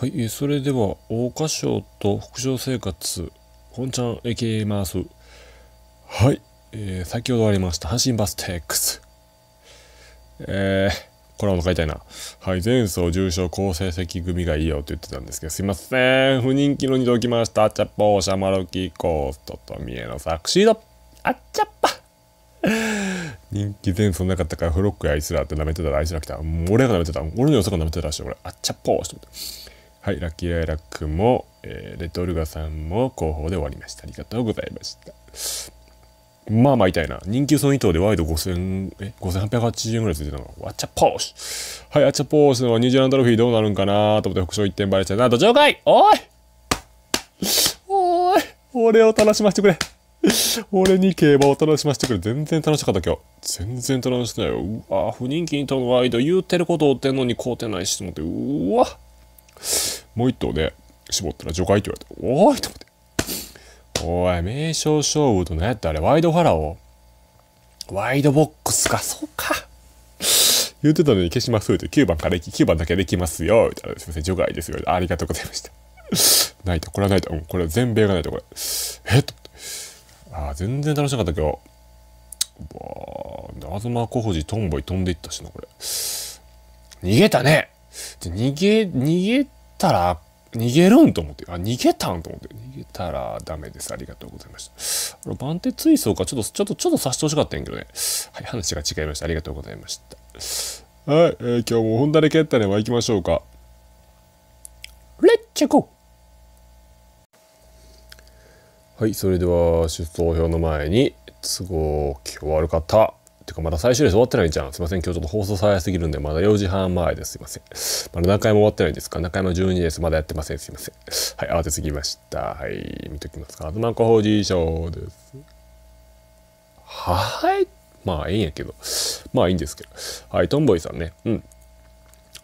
はい、それでは、桜花賞と副賞生活、本ちゃんいきます。はい、えー、先ほどありました、阪神バステックス。えー、これボ買いたいな。はい、前走重賞好成績組がいいよって言ってたんですけど、すいません。不人気の2度来ました。あっちゃっぽ、シャマロキコーストと三重のサクシード。あっちゃっぱ。人気前走なかったからフロックやあいつらって舐めてたらあいつら来た。俺が舐めてた。俺の予測舐めてたらしい。俺、あっちゃっぽう。して。はい、ラッキーライラックも、えー、レトルガさんも広報で終わりました。ありがとうございました。まあまあ痛いな。人気損以頭でワイド5000、え、5880円ぐらいついてたのわっちゃポーシュはい、あっちゃポーシュのニュージーランドロフィーどうなるんかなと思って副賞1点バレちゃうな。どちらかいおいおい俺を楽しませてくれ俺に競馬を楽しませてくれ。全然楽しかった今日。全然楽しくないよ。うわ不人気にとのワイド言うてることを追ってんのに買うてないしと思って、うわもう一頭で絞ったら除外って言われて、おいと思って。おい、名称勝負と何やったあれ、ワイドファラオワイドボックスか、そうか。言ってたのに消しますって、9番から9番だけできますよ。みたいすみません、除外ですよ。ありがとうございました。ないと、これはないと。うん、これは全米がないと、これ。えっと。ああ、全然楽しかったけど。わあ、東小藤トンボイ飛んでいったしな、これ。逃げたね逃げ、逃げったら逃げるんと思って、あ、逃げたんと思って、逃げたらダメです。ありがとうございました。あの、番手追走か、ちょっと、ちょっと、ちょっとさしてほしかったんやけどね。はい、話が違いました。ありがとうございました。はい、えー、今日も本題で蹴ったねは行きましょうか。レッチェコはい、それでは、出走表の前に、都合、今日悪かった。ていうかまだ最終列終わってないじゃん。すいません。今日ちょっと放送早すぎるんで、まだ4時半前ですすいません。まだ中山終わってないんですか中山12です。まだやってません。すいません。はい、慌てすぎました。はい、見ときますか。東子法事賞です。はい。まあ、ええんやけど。まあ、いいんですけど。はい、トンボイさんね。うん。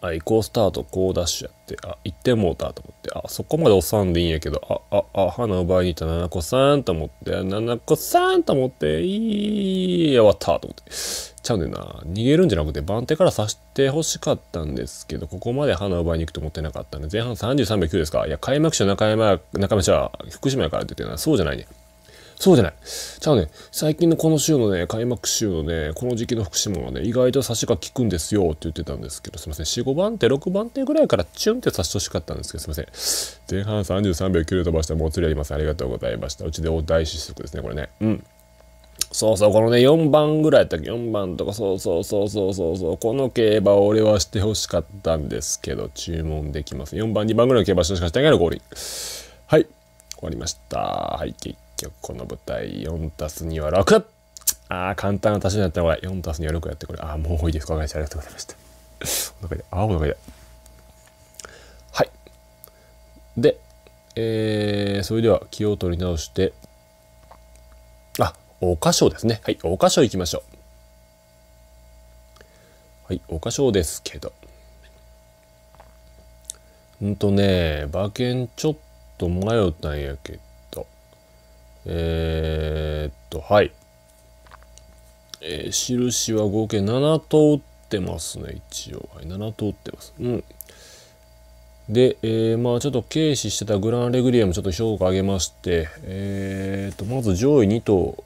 あ、エコースタート、こうダッシュやって、あ、1点モーターと思って、あ、そこまで押さんでいいんやけど、あ、あ、あ、花奪いに行った七子さんと思って、七子さんと思って、いい、終わったと思って。ちゃうねんな。逃げるんじゃなくて、番手から刺して欲しかったんですけど、ここまで花奪いに行くと思ってなかったんで、前半33秒9ですかいや、開幕者、中山、中山社、福島やからって言ってな、そうじゃないね。そうじゃない。じゃあね、最近のこの週のね、開幕週のね、この時期の福島はね、意外と差しが効くんですよって言ってたんですけど、すいません。4、5番手、6番手ぐらいからチュンって差してほしかったんですけど、すいません。前半33秒9で飛ばしたもう釣りあります。ありがとうございました。うちで大失速ですね、これね。うん。そうそう、このね、4番ぐらいやったっけ ?4 番とか、そうそうそうそうそうそう、この競馬を俺はしてほしかったんですけど、注文できます。4番、2番ぐらいの競馬してほしかったんやゴーはい。終わりました。はい、局この舞台 4+2 は 6! ああ、簡単な足しになったこれ。4 2は6やってこれ。ああ、もういいです。ごめんなありがとうございました。お腹で、ああ、お腹で。はい。で、えー、それでは気を取り直して、あ、お菓子ですね。はい、お菓子行きましょう。はい、お菓子ですけど。うんとね、馬券ちょっと迷ったんやけど、えー、っと、はい。えー、印は合計7頭打ってますね、一応。はい、7頭打ってます。うん。で、えー、まあちょっと軽視してたグランレグリアもちょっと評価上げまして、えー、と、まず上位2頭、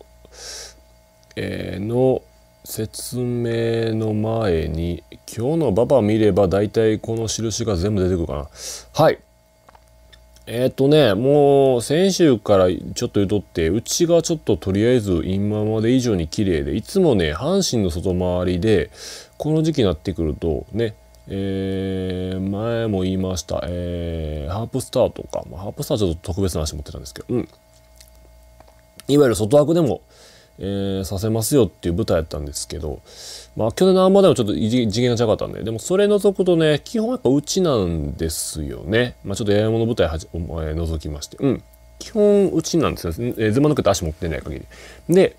えー、の説明の前に、今日のババ見れば大体この印が全部出てくるかな。はい。えっ、ー、とね、もう先週からちょっと言うとって、うちがちょっととりあえず今まで以上に綺麗で、いつもね、阪神の外回りで、この時期になってくると、ね、えー、前も言いました、えー、ハープスターとか、まあ、ハープスターはちょっと特別な話持ってたんですけど、うん。いわゆる外枠でも、えー、させますよっていう舞台やったんですけど、まあ、去年のあんまでもちょっと次元が違かったんで、でもそれ除くとね、基本やっぱうちなんですよね。まあ、ちょっと八重山の舞台はじ、えー、除きまして。うん。基本うちなんですよ。えー、ズバ抜けた足持ってない限り。で、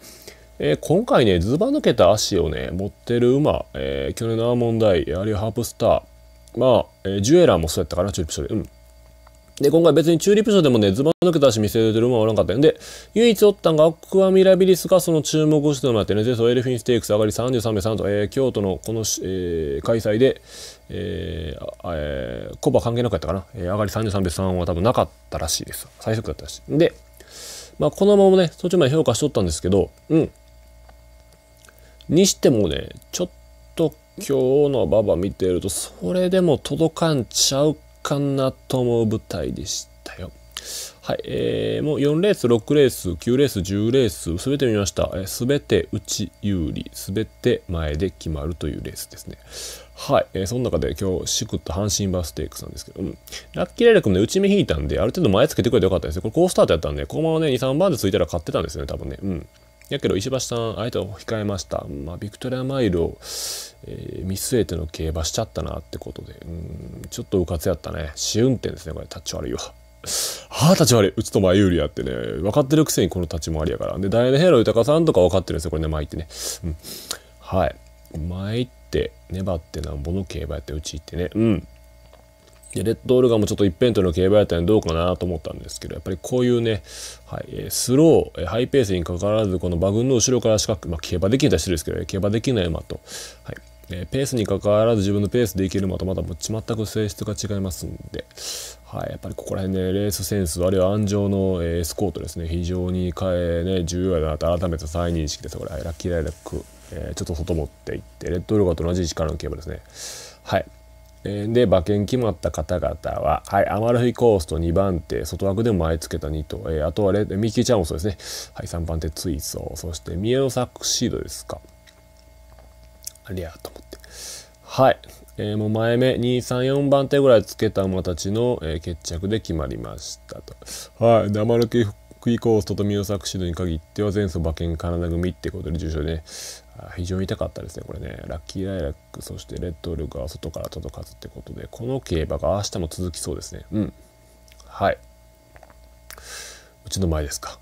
えー、今回ね、ズバ抜けた足をね、持ってる馬、えー、去年のアーモンダイ、やはりハープスター、まあ、えー、ジュエラーもそうやったかな、チューリップショーで。うん。で、今回別にチューリップ賞でもね、ズバ抜けたし見せてるもはおらんかったんで、唯一おったんがアクアミラビリスがその注目してもらってね、ゼソエルフィンステークス上がり33名3と、えー、京都のこの、えー、開催で、ええー、コバ関係なくやったかな、えー、上がり33名3は多分なかったらしいです。最速だったらしい。で、まあこのままね、途中まで評価しとったんですけど、うん。にしてもね、ちょっと今日の馬場見てると、それでも届かんちゃうかなとう舞台でしたよ。はい、えー、もう4レース、6レース、9レース、10レース、すべて見ました。す、え、べ、て内有利、すべて前で決まるというレースですね。はい、えー、その中で今日、シクッと阪神バステークスなんですけど、うん、ラッキーレイ君ね、内目引いたんで、ある程度前つけてくれてよかったですね。これ、コースタートやったんで、このままね、2、3番でついたら勝ってたんですよね、多分ね。うん。やけど石橋さん、あえて控えました。まあ、ビクトリアマイルを、えー、見据えての競馬しちゃったなってことで、うん、ちょっとうかつやったね。試運転ですね、これ。タッチ悪いわ。はあ、立ち悪い。うちと前有利やってね。分かってるくせにこの立ち回りやから。で、ダイアナ・ヘロ豊さんとか分かってるんですよ、これね、前ってね。うん。はい。前って、粘ってなんぼの競馬やって、うち行ってね。うん。で、レッドオルガンもちょっと一辺倒の競馬やったらどうかなと思ったんですけど、やっぱりこういうね、はい、スロー、ハイペースにかかわらず、この馬群の後ろから四角、まあ、競馬できない人ですけど、競馬できない馬と、はい、えペースにかかわらず自分のペースでいける馬とまた全く性質が違いますんで、はい、やっぱりここら辺ね、レースセンス、あるいは安城の、えエスコートですね、非常に、えね、重要だなと改めて再認識です。これ、ラッキーライラック、えー、ちょっと外持っていって、レッドオルガンと同じ力の競馬ですね。はい。で、馬券決まった方々は、はい、アマルフィコースト2番手、外枠でも前つけた2頭、えー、あとはレミキーチャンスですね。はい、3番手ツイソー、そしてミエノサクシードですか。ありゃと思って。はい、えー、もう前目、2、3、4番手ぐらいつけた馬たちの、えー、決着で決まりましたと。はい、アマルフィコーストとミのサクシードに限っては前走馬券カナダ組ってことで重賞で、ね、非常に痛かったですね、これね。ラッキーライラック、そしてレッドオルガは外から届かずってことで、この競馬が明日も続きそうですね。うん。はい。うちの前ですか。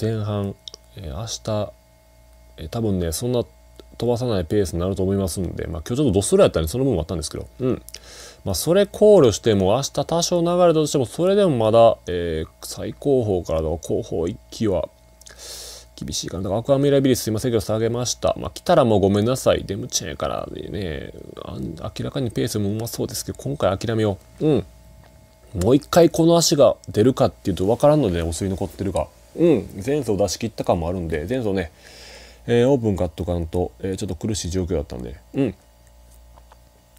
前半、えー、明日、えー、多分ね、そんな飛ばさないペースになると思いますんで、まあ、今日ちょっとドスラやったんで、その分もあったんですけど、うん。まあ、それ考慮しても、明日多少流れたとしても、それでもまだ、えー、最高峰からの後方1期は厳しいかな。だからアクアミラビリすいませんけど下げました。まあ来たらもうごめんなさい。デムチェンからでね、明らかにペースもうまそうですけど、今回諦めよう。うん。もう一回この足が出るかっていうと分からんので、ね、お尻残ってるが。うん。前走出し切った感もあるんで、前走ね、えー、オープンカットカウント、えー、ちょっと苦しい状況だったんで。うん。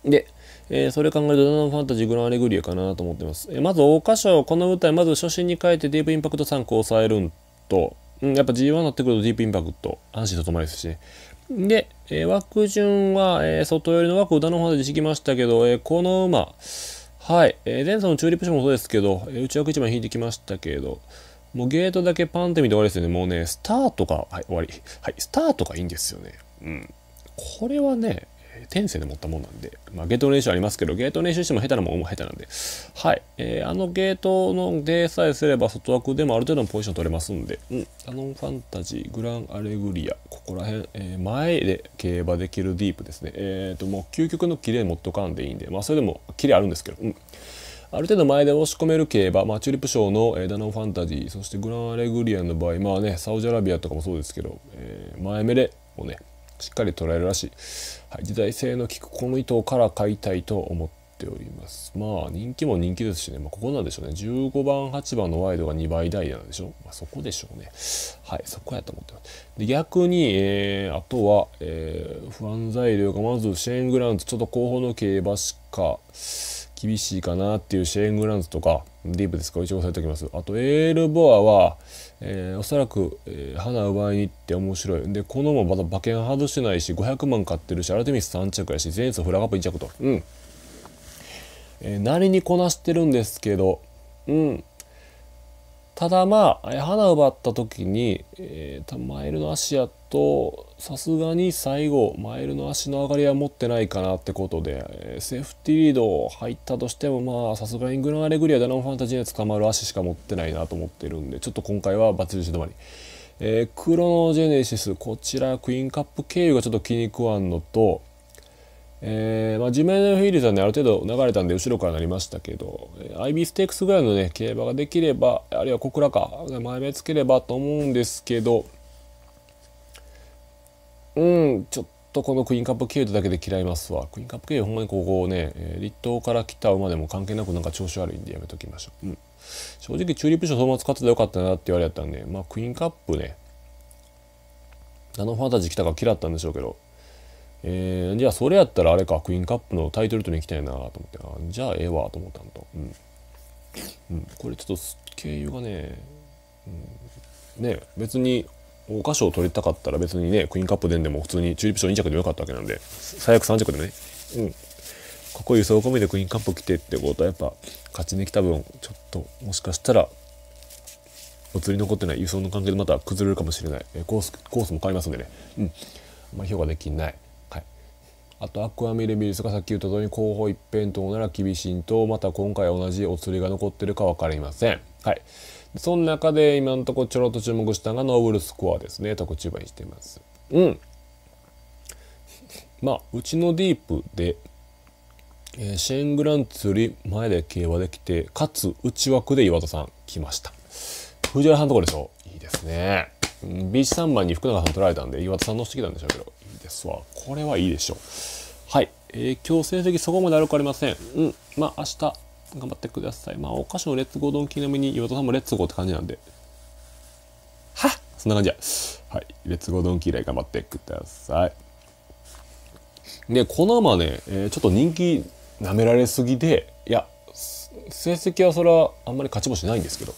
で、えー、それ考えると、ナノファンタジーグランアレグリアかなと思ってます。えー、まず、桜花賞、この舞台、まず初心に変えてデーブインパクト3個抑えるんと、うん、やっぱ G1 なってくるとディープインパクト、安心ともですしね。で、えー、枠順は、えー、外寄りの枠歌の方で敷きましたけど、えー、この馬、はい、えー、前走のチューリップ賞もそうですけど、えー、内枠一番引いてきましたけど、もうゲートだけパンって見て終わりですよね。もうね、スタートが、はい、終わり。はい、スタートがいいんですよね。うん。これはね、天性で持ったもんなんで、まあ、ゲート練習ありますけど、ゲート練習しても下手なもんも下手なんで、はい、えー、あのゲートのでさえすれば外枠でもある程度のポジション取れますんで、うん、キノンファンタジー、グランアレグリア、ここら辺、えー、前で競馬できるディープですね、えっ、ー、と、もう究極のキレ持っとかんでいいんで、まあ、それでもキレあるんですけど、うん。ある程度前で押し込める競馬、まあ、チューリップ賞の、えダノンファンタジー、そしてグランアレグリアの場合、まあね、サウジアラビアとかもそうですけど、えー、前目でをね、しっかり捉えるらしい。はい、時代性の効くこの糸から買いたいと思っております。まあ人気も人気ですしね、まあ、ここなんでしょうね。15番、8番のワイドが2倍台なんでしょまあ、そこでしょうね。はい、そこやと思ってます。で逆に、えー、あとは、えー、不安材料がまずシェーングランズ、ちょっと後方の競馬しか厳しいかなっていうシェーングランズとか、ディープですか一応押さえておきます。あと、エールボアは、えー、おそらく、えー、花奪いに行って面白い。で、このもま馬券外してないし、500万買ってるし、アルテミス3着やし、前走フラガップ2着と。うん。えー、りにこなしてるんですけど、うん。ただまあ、花奪った時に、えー、マイルの足アと、さすがに最後マイルの足の上がりは持ってないかなってことで、えセーフティーリード入ったとしてもまあさすがにグランアレグリアダノンファンタジーに捕まる足しか持ってないなと思ってるんでちょっと今回はバッチリ止まり。えー、クロノジェネシスこちらクイーンカップ経由がちょっと気に食わんのと、えーまあ、ジメネフィールドは、ねある程度流れたんで後ろからなりましたけど、えー、ビーステークスぐらいのね競馬ができればあるいは小倉か前目つければと思うんですけどうんちょっとこのクイーンカップ経由だけで嫌いますわクイーンカップ経由ほんまにここね、えー、立東から来た馬でも関係なくなんか調子悪いんでやめときましょう、うん、正直チューリップ賞そのまま使ってたらよかったなって言われたんでまあクイーンカップねナノファンタジー来たから嫌ったんでしょうけどえー、じゃあそれやったらあれかクイーンカップのタイトルとに行きたいなと思ってあじゃあええわと思ったんと、うんうん、これちょっと経由がね、うん、ね別に桜花賞取りたかったら別にね、クイーンカップ出んでも普通にチューリップ賞2着でもよかったわけなんで、最悪3着でね、うん。かっこいい込みでクイーンカップ来てってことはやっぱ勝ちに来た分、ちょっともしかしたら、お釣り残ってない輸送の関係でまた崩れるかもしれない。えコース、コースも変わりますんでね、うん。ま評価できない。はい。あと、アクアミレビリスがさっき言った通り、候補一辺倒なら厳しいと、また今回同じお釣りが残ってるか分かりません。はい。その中で今のところちょろっと注目したのがノーブルスコアですね特注にしていますうんまあうちのディープで、えー、シェーングランツより前で競馬できてかつ内枠で岩田さん来ました藤原さんのとこでしょいいですねビーチ3番に福永さん取られたんで岩田さん乗してきたんでしょうけどいいですわこれはいいでしょうはい、えー、今日成績そこまで悪くありませんうんまあ明日頑張ってください。まあ、お菓子もレッツゴードンキー並みに岩田さんもレッツゴーって感じなんで。はそんな感じや。はい。レッツゴードンキー以来頑張ってください。で、このままね、えー、ちょっと人気舐められすぎで、いや、成績はそれはあんまり勝ち星ないんですけど、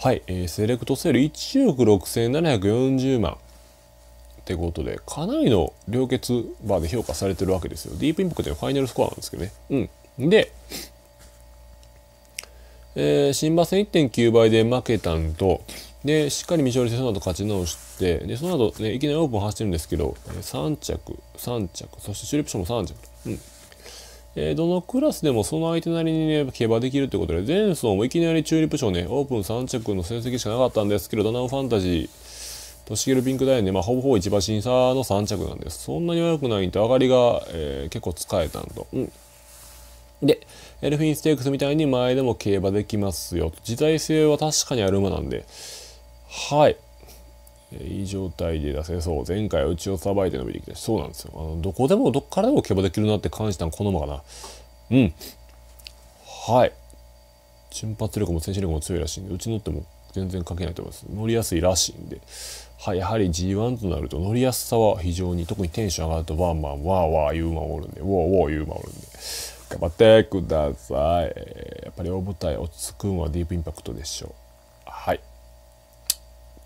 はい、えー、セレクトセール1億6740万ってことで、かなりの良血バーで評価されてるわけですよ。ディープインパクうのファイナルスコアなんですけどね。うん。で、えー、新馬戦1.9倍で負けたんと、で、しっかり未勝利して、その後勝ち直して、で、その後ね、いきなりオープン走ってるんですけど、3着、3着、そしてシュリプションも3着。うん。えー、どのクラスでもその相手なりにね、競馬できるということで、前走もいきなりチューリップ賞ね、オープン3着の成績しかなかったんですけど、ダナオファンタジー、としげるピンクダイヤンで、まあ、ほぼほぼ一番審査の3着なんです。そんなに悪くないんで、上がりが、えー、結構使えたんと。うん。で、エルフィンステークスみたいに前でも競馬できますよ。時代性は確かにある馬なんで、はい。いい状態で出せそう。前回はうちをさばいて伸びてきたそうなんですよ。あの、どこでも、どっからでも競馬できるなって感じたのこの馬かな。うん。はい。瞬発力も選手力も強いらしいんで、うち乗っても全然関けないと思います。乗りやすいらしいんで、はい、やはり G1 となると乗りやすさは非常に、特にテンション上がるとワンマン、ワーワー言う馬おるんで、ウォーウォー言う馬おるんで、頑張ってください。やっぱり大舞台落ち着くんはディープインパクトでしょう。はい。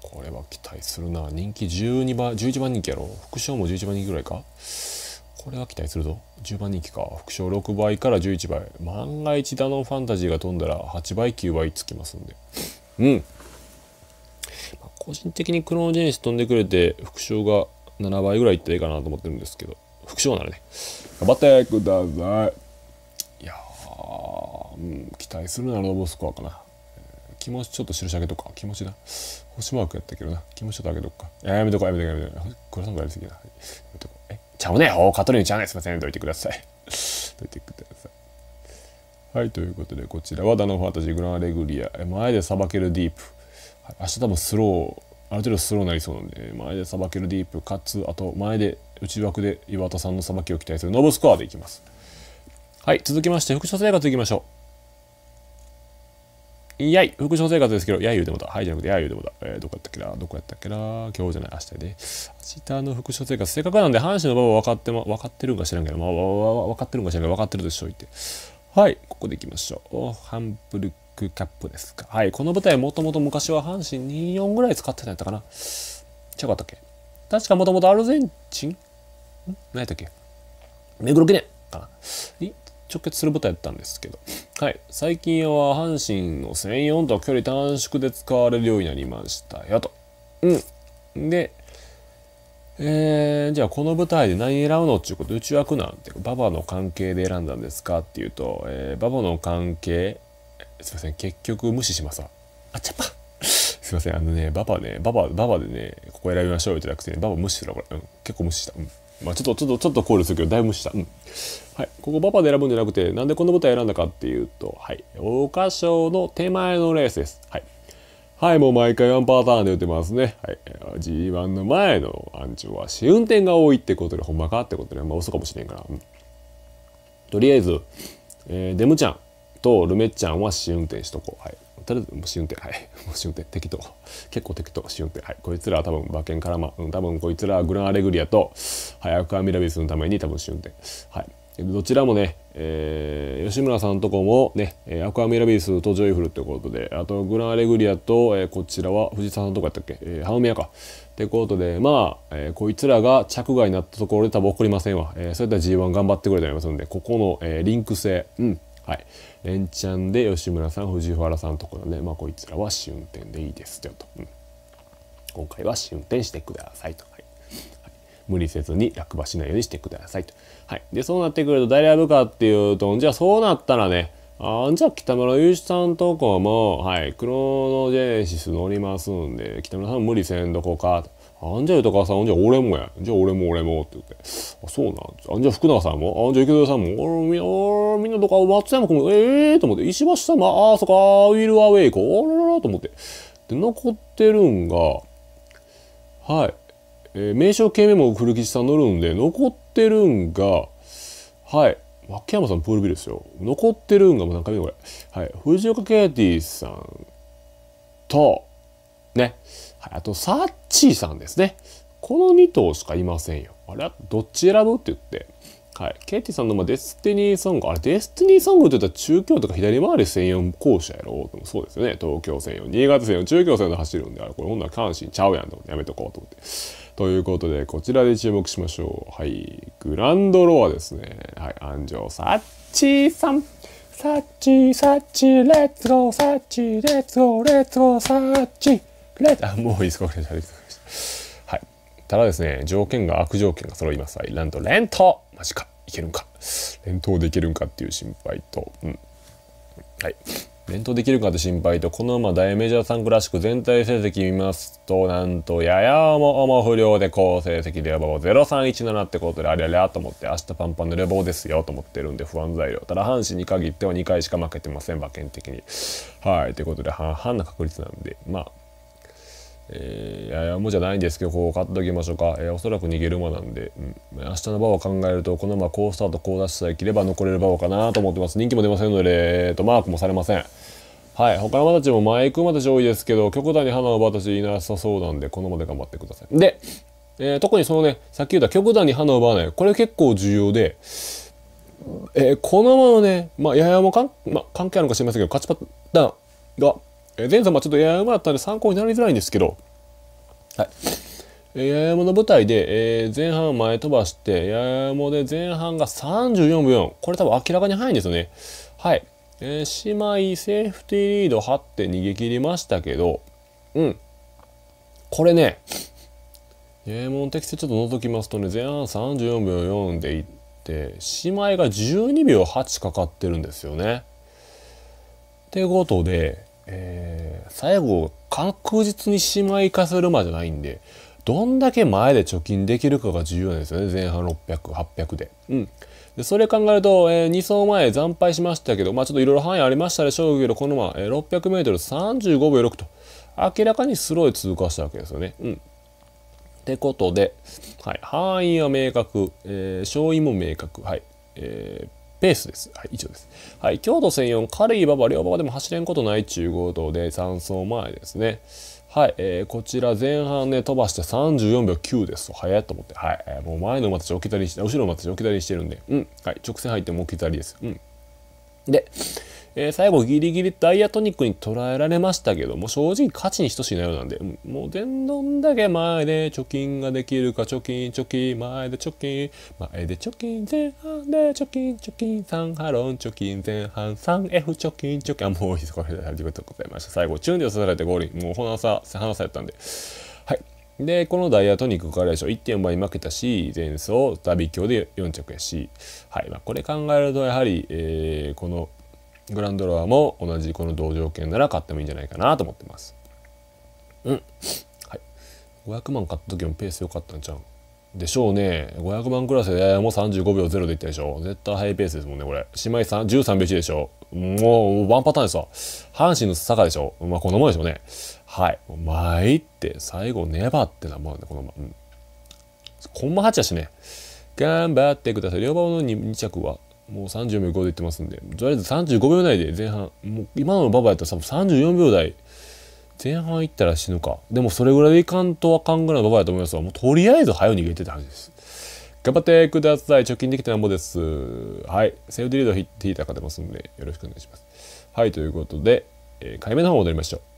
これは期待するな。人気12番、11番人気やろ副賞も11番人気ぐらいかこれは期待するぞ。10番人気か。副賞6倍から11倍。万が一ダノンファンタジーが飛んだら8倍、9倍つきますんで。うん。まあ、個人的にクロノジェネシス飛んでくれて、副賞が7倍ぐらいいったらいいかなと思ってるんですけど。副賞ならね。頑張ってください。うん、期待するならロボスコアかな。気持ちちょっと印上げとか。気持ちだ。星マークやったけどな。気持ちちょっと上げとくか。ややめとこやめとこやめとこう。黒さんがやりすぎな。はい、やめとこう。え、ちゃうね。おカトリーヌちゃうね。すいません。どいてください。どいてください。はい、ということで、こちらはダノファータジー、グランアレグリア、え前でさばけるディープ。はい、明日多分スロー、ある程度スローになりそうなんで、前でさばけるディープ、かつ、あと前で内枠で岩田さんのさばきを期待するノブスコアでいきます。はい、続きまして、副所生活いきましょう。いやい、副所生活ですけど、やいうでもだ。はい、じゃなくて、やいうでもだ。えー、どこやったっけなどこやったっけな今日じゃない、明日で、明日の副所生活、せっかくなんで、阪神の場は分かっても、分かってるんか知らんけど、まあ、分かってるんか知らんけど、分かってるでしょ、いて。はい、ここでいきましょう。おハンブルクキャップですか。はい、この舞台もともと昔は阪神24ぐらい使ってたやったかな。違かったっけ確かもともとアルゼンチンん何やったっけ目黒記念かな直結する舞台だったんですけど、はい、最近は阪神の専用と距離短縮で使われるようになりましたよと。うん。で、えー、じゃあこの舞台で何選ぶのっていうこと内うなんて、ババの関係で選んだんですかっていうと、えー、ババの関係、すいません、結局無視しますわ。あちゃっぱすいません、あのね、ババね、ババ、ババでね、ここ選びましょうよってなくてね、ババ無視するわ、これ。うん、結構無視した。うん。まあ、ちょっとちょっとちょっと考慮するけどだいぶした、うん、はい、ここパパで選ぶんじゃなくてなんでこの舞台選んだかっていうと、はい、桜花賞の手前のレースですはい、はい、もう毎回ワンパターンで打てますね、はい、G1 の前のアンチは試運転が多いってことでほんまかってことであんま遅かもしれんから、うん、とりあえず、えー、デムちゃんとルメッちゃんは試運転しとこうはいとりあえずもう試運転はい もう試運転適当結構適当試運転はいこいつらは多分馬券からま、うん、多分こいつらはグランアレグリアと早くアミラビスのために多分試運転はいどちらもね、えー、吉村さんとこもね、アクアミラビスとジョイフルということで、あとグランアレグリアと、えー、こちらは藤沢さんとこやったっけ、えー、ハウミヤか。ってことで、まあ、えー、こいつらが着外になったところで多分起こりませんわ。えー、そういった G1 頑張ってくれておりますので、ここの、えー、リンク性、うん、はい、連チャンで吉村さん藤原さんとこのね、まあ、こいつらは試運転でいいですよと、うん、今回は試運転してくださいと、はいはい、無理せずに落馬しないようにしてくださいと、はい、でそうなってくると誰選ぶかっていうとじゃあそうなったらねあじゃあ北村雄一さんとこも、はい、クロノジェネシス乗りますんで北村さん無理せんどこかと。あんじゃ豊川さん、あんじゃ俺もや。じゃあ俺も俺もって言って。あ、そうなん。あんじゃ福永さんも、あんじゃ池添さんも、みんみんなとか、松山君も、ええー、と思って、石橋さんも、ああ、そか、ウィル・アウェイう、お、らららと思って。で、残ってるんが、はい。えー、名称系メモ古吉さん乗るんで、残ってるんが、はい。脇山さんプールビルですよ。残ってるんが、もう何回目これ。はい。藤岡ケイティさんと、ね。はい、あと、サッチーさんですね。この2頭しかいませんよ。あれどっち選ぶって言って。はい。ケイティさんのデスティニーソング。あれ、デスティニーソングって言ったら中京とか左回り専用校舎やろそうですよね。東京専用、新潟専用、中京専用で走るんで、あれ、これほんなら関心ちゃうやんと思ってやめとこうと思って。ということで、こちらで注目しましょう。はい。グランドロアですね。はい。安城サッチーさん。サッチー、サッチー、レッツゴー、サッチー、レッツゴー、レッツゴー、サッチー。フライあ、もういいですか、りました。はい。ただですね、条件が、悪条件が揃います。はい。なんと、レントマジか。いけるんか。連投できるんかっていう心配と、うん。はい。連投できるかって心配と、このま大メジャー3ラシック全体成績見ますと、なんと、ややもも不良で好成績でレバー0317ってことで、ありゃりゃと思って、明日パンパンのレバーですよと思ってるんで不安材料。ただ、阪神に限っては2回しか負けてません、馬券的に。はい。ということで、半々な確率なんで、まあ、えー、ややもじゃないんですけどこう買っておきましょうか、えー、おそらく逃げる馬なんで、うん、明日の馬を考えるとこの馬好スタート好ダッシュさえ切れば残れる馬かなと思ってます人気も出ませんので、えーと、マークもされませんはい他の馬たちも前行く馬たち多いですけど極端に花の馬たちいなさそうなんでこの馬で頑張ってくださいで、えー、特にそのねさっき言った極端に花を奪わないこれ結構重要でえー、この馬のね、まあ、ややもかん、まあ、関係あるかもしれませんけど勝ちパターンがえー、前作もちょっと八重山だったんで参考になりづらいんですけど、はい。え八重山の舞台で、えー、前半前飛ばして、八重山で前半が34秒4。これ多分明らかに早いんですよね。はい。えー、姉妹セーフティーリード張って逃げ切りましたけど、うん。これね、八重山の適性ちょっと覗きますとね、前半34秒4でいって、姉妹が12秒8かかってるんですよね。ってことで、えー、最後確実にしまいかせるまじゃないんでどんだけ前で貯金できるかが重要なんですよね前半600800で。うんでそれ考えると、えー、2走前惨敗しましたけど、まあ、ちょっといろいろ範囲ありましたでしょうけどこのまま、えー、600m35 秒6と明らかにスローで通過したわけですよね。うん、ってことで、はい、範囲は明確、えー、勝因も明確、はいえー、ペースです。はい、以上です。はい、京都専用、4軽い馬場、両馬場でも走れんことない中央道で3走前ですね。はい、えー、こちら前半ね、飛ばして34秒9ですと、早いと思って、はい、えー、もう前の馬たち置き去りして、後ろの馬たち置き去りしてるんで、うん、はい、直線入っても置き去りです。うん。で、えー、最後ギリギリダイアトニックに捉えられましたけども正直価値に等しいなようなんでもう電動だけ前で貯金ができるか貯金貯金前で貯金前で貯金前半で貯金貯金3ハロン貯金前半 3F 貯金貯金あもういいこれでありがとうございました最後チュンで刺されてゴールもうほなさ離さやったんではいで、このダイヤトニックからでしょ、1.5倍に負けたし、前走、ダビ強で4着やし、はい、まあ、これ考えると、やはり、えー、このグランドロアも同じこの同条件なら買ってもいいんじゃないかなと思ってます。うん。はい。500万買った時もペース良かったんちゃうでしょうね。500万クラスでもう35秒0でいったでしょ。絶対ハイペースですもんね、これ。姉妹さん13秒1でしょ。もう、ワンパターンですわ。阪神の坂でしょ。まあ、こんなもんでしょうね。はい。参って、最後、粘ってなもんね、このま、うん。コンマ8だしね。頑張ってください。両方の 2, 2着はもう30秒降でいってますんで、とりあえず35秒内で前半、もう今のババやったら分34秒台、前半いったら死ぬか。でもそれぐらいでいかんとあかんぐらいのババやと思いますわ。もうとりあえず早逃げてた話です。頑張ってください。貯金できてなんぼです。はい。セーフディリードヒッター勝てますんで、よろしくお願いします。はい、ということで、えー、回目の方戻りましょう。